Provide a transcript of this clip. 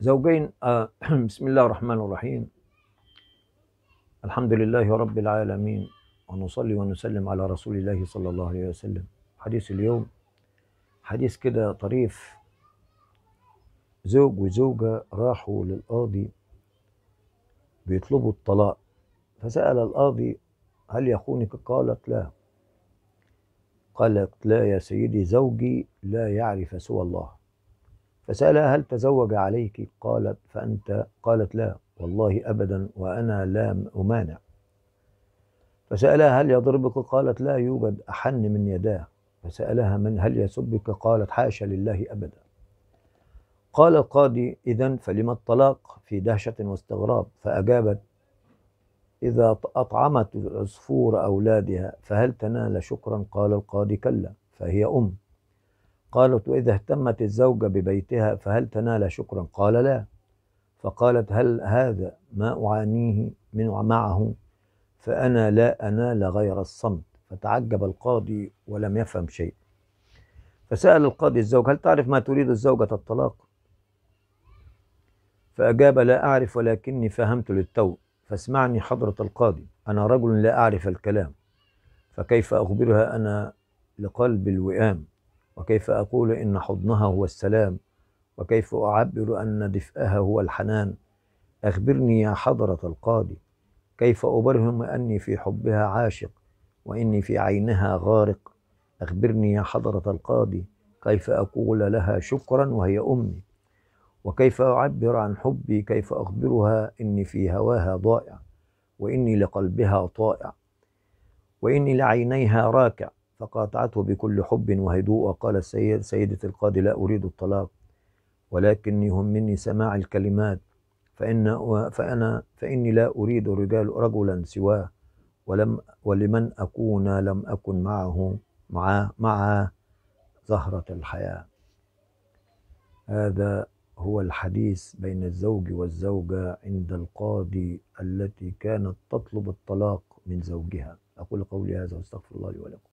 زوجين آه بسم الله الرحمن الرحيم الحمد لله رب العالمين ونصلي ونسلم على رسول الله صلى الله عليه وسلم حديث اليوم حديث كده طريف زوج وزوجة راحوا للقاضي بيطلبوا الطلاق فسأل القاضي هل يخونك قالت لا قالت لا يا سيدي زوجي لا يعرف سوى الله فسألها هل تزوج عليك قالت فأنت قالت لا والله أبدا وأنا لا أمانع فسألها هل يضربك قالت لا يوجد أحن من يداه فسألها من هل يسبك قالت حاشا لله أبدا قال القاضي إذا فلما الطلاق في دهشة واستغراب فأجابت إذا أطعمت العصفور أولادها فهل تنال شكرا قال القاضي كلا فهي أم قالت وإذا اهتمت الزوجة ببيتها فهل تنال شكرا قال لا فقالت هل هذا ما أعانيه من معه فأنا لا أنال غير الصمت فتعجب القاضي ولم يفهم شيء فسأل القاضي الزوج هل تعرف ما تريد الزوجة الطلاق فأجاب لا أعرف ولكني فهمت للتو فاسمعني حضرة القاضي أنا رجل لا أعرف الكلام فكيف أخبرها أنا لقلب الوئام وكيف أقول إن حضنها هو السلام وكيف أعبر أن دفئها هو الحنان أخبرني يا حضرة القاضي كيف أبرهم أني في حبها عاشق وإني في عينها غارق أخبرني يا حضرة القاضي كيف أقول لها شكرا وهي أمي وكيف أعبر عن حبي كيف أخبرها إني في هواها ضائع وإني لقلبها طائع وإني لعينيها راكع فقاطعته بكل حب وهدوء وقال السيد سيدة القاضي لا أريد الطلاق ولكن يهمني سماع الكلمات فإن فأنا فإني لا أريد رجال رجلا سواه ولم ولمن أكون لم أكن معه مع مع زهرة الحياة هذا هو الحديث بين الزوج والزوجة عند القاضي التي كانت تطلب الطلاق من زوجها أقول قولي هذا وأستغفر الله لي ولكم